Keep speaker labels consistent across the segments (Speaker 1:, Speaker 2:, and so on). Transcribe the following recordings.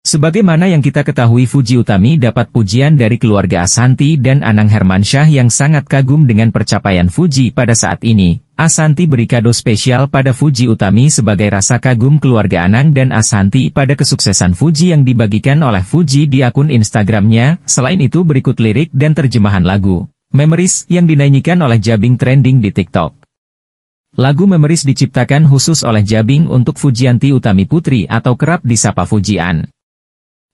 Speaker 1: Sebagaimana yang kita ketahui Fuji Utami dapat pujian dari keluarga Asanti dan Anang Hermansyah yang sangat kagum dengan percapaian Fuji pada saat ini, Asanti beri kado spesial pada Fuji Utami sebagai rasa kagum keluarga Anang dan Asanti pada kesuksesan Fuji yang dibagikan oleh Fuji di akun Instagramnya, selain itu berikut lirik dan terjemahan lagu, Memories yang dinyanyikan oleh Jabing trending di TikTok. Lagu Memories diciptakan khusus oleh Jabing untuk Fujianti Utami Putri atau kerap disapa Fujian.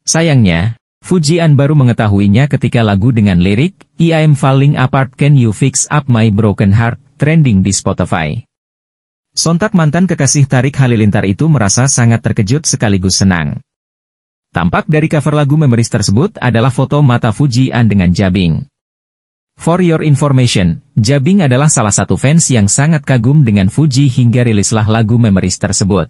Speaker 1: Sayangnya, Fujian baru mengetahuinya ketika lagu dengan lirik, I am falling apart can you fix up my broken heart, trending di Spotify. Sontak mantan kekasih Tarik Halilintar itu merasa sangat terkejut sekaligus senang. Tampak dari cover lagu Memories tersebut adalah foto mata Fujian dengan Jabing. For your information, Jabing adalah salah satu fans yang sangat kagum dengan Fuji hingga rilislah lagu Memories tersebut.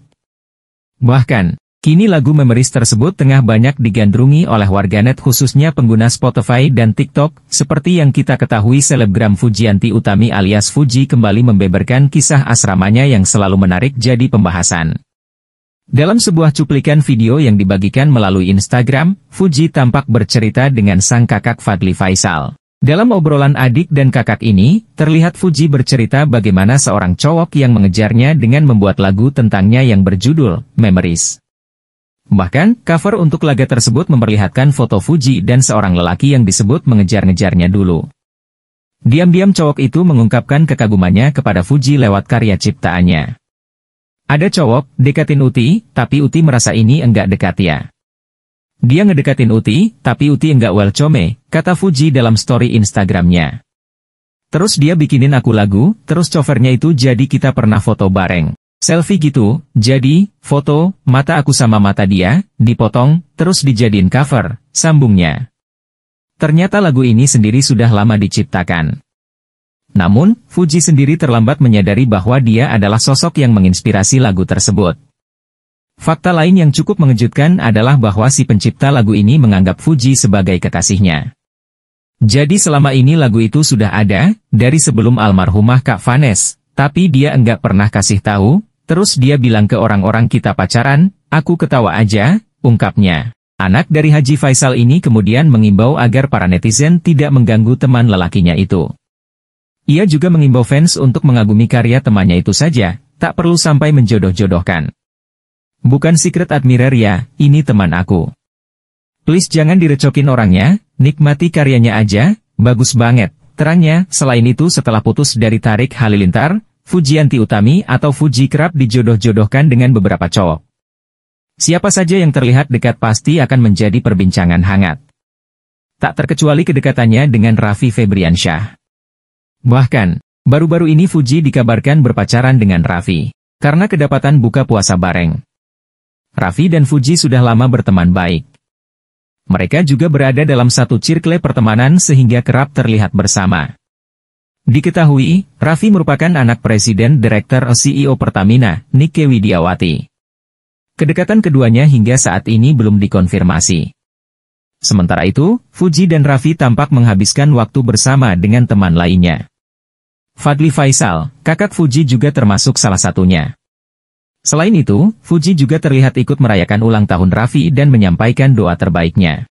Speaker 1: Bahkan, Kini lagu Memories tersebut tengah banyak digandrungi oleh warganet khususnya pengguna Spotify dan TikTok, seperti yang kita ketahui selebgram Fujianti Utami alias Fuji kembali membeberkan kisah asramanya yang selalu menarik jadi pembahasan. Dalam sebuah cuplikan video yang dibagikan melalui Instagram, Fuji tampak bercerita dengan sang kakak Fadli Faisal. Dalam obrolan adik dan kakak ini, terlihat Fuji bercerita bagaimana seorang cowok yang mengejarnya dengan membuat lagu tentangnya yang berjudul, Memories. Bahkan, cover untuk laga tersebut memperlihatkan foto Fuji dan seorang lelaki yang disebut mengejar-ngejarnya dulu. Diam-diam cowok itu mengungkapkan kekagumannya kepada Fuji lewat karya ciptaannya. Ada cowok, dekatin Uti, tapi Uti merasa ini enggak dekat ya. Dia ngedekatin Uti, tapi Uti enggak well come, kata Fuji dalam story Instagramnya. Terus dia bikinin aku lagu, terus covernya itu jadi kita pernah foto bareng. Selfie gitu, jadi, foto, mata aku sama mata dia, dipotong, terus dijadiin cover, sambungnya. Ternyata lagu ini sendiri sudah lama diciptakan. Namun, Fuji sendiri terlambat menyadari bahwa dia adalah sosok yang menginspirasi lagu tersebut. Fakta lain yang cukup mengejutkan adalah bahwa si pencipta lagu ini menganggap Fuji sebagai kekasihnya. Jadi selama ini lagu itu sudah ada, dari sebelum almarhumah Kak Vanes, tapi dia enggak pernah kasih tahu, Terus dia bilang ke orang-orang kita pacaran, aku ketawa aja, ungkapnya. Anak dari Haji Faisal ini kemudian mengimbau agar para netizen tidak mengganggu teman lelakinya itu. Ia juga mengimbau fans untuk mengagumi karya temannya itu saja, tak perlu sampai menjodoh-jodohkan. Bukan secret admirer ya, ini teman aku. Please jangan direcokin orangnya, nikmati karyanya aja, bagus banget. Terangnya, selain itu setelah putus dari Tarik Halilintar, Fujianti Utami atau Fuji kerap dijodoh-jodohkan dengan beberapa cowok. Siapa saja yang terlihat dekat pasti akan menjadi perbincangan hangat. Tak terkecuali kedekatannya dengan Raffi Febriansyah. Bahkan, baru-baru ini Fuji dikabarkan berpacaran dengan Raffi, karena kedapatan buka puasa bareng. Raffi dan Fuji sudah lama berteman baik. Mereka juga berada dalam satu cirkle pertemanan sehingga kerap terlihat bersama. Diketahui, Raffi merupakan anak Presiden Direktur CEO Pertamina, Nike Widiawati. Kedekatan keduanya hingga saat ini belum dikonfirmasi. Sementara itu, Fuji dan Raffi tampak menghabiskan waktu bersama dengan teman lainnya. Fadli Faisal, kakak Fuji juga termasuk salah satunya. Selain itu, Fuji juga terlihat ikut merayakan ulang tahun Raffi dan menyampaikan doa terbaiknya.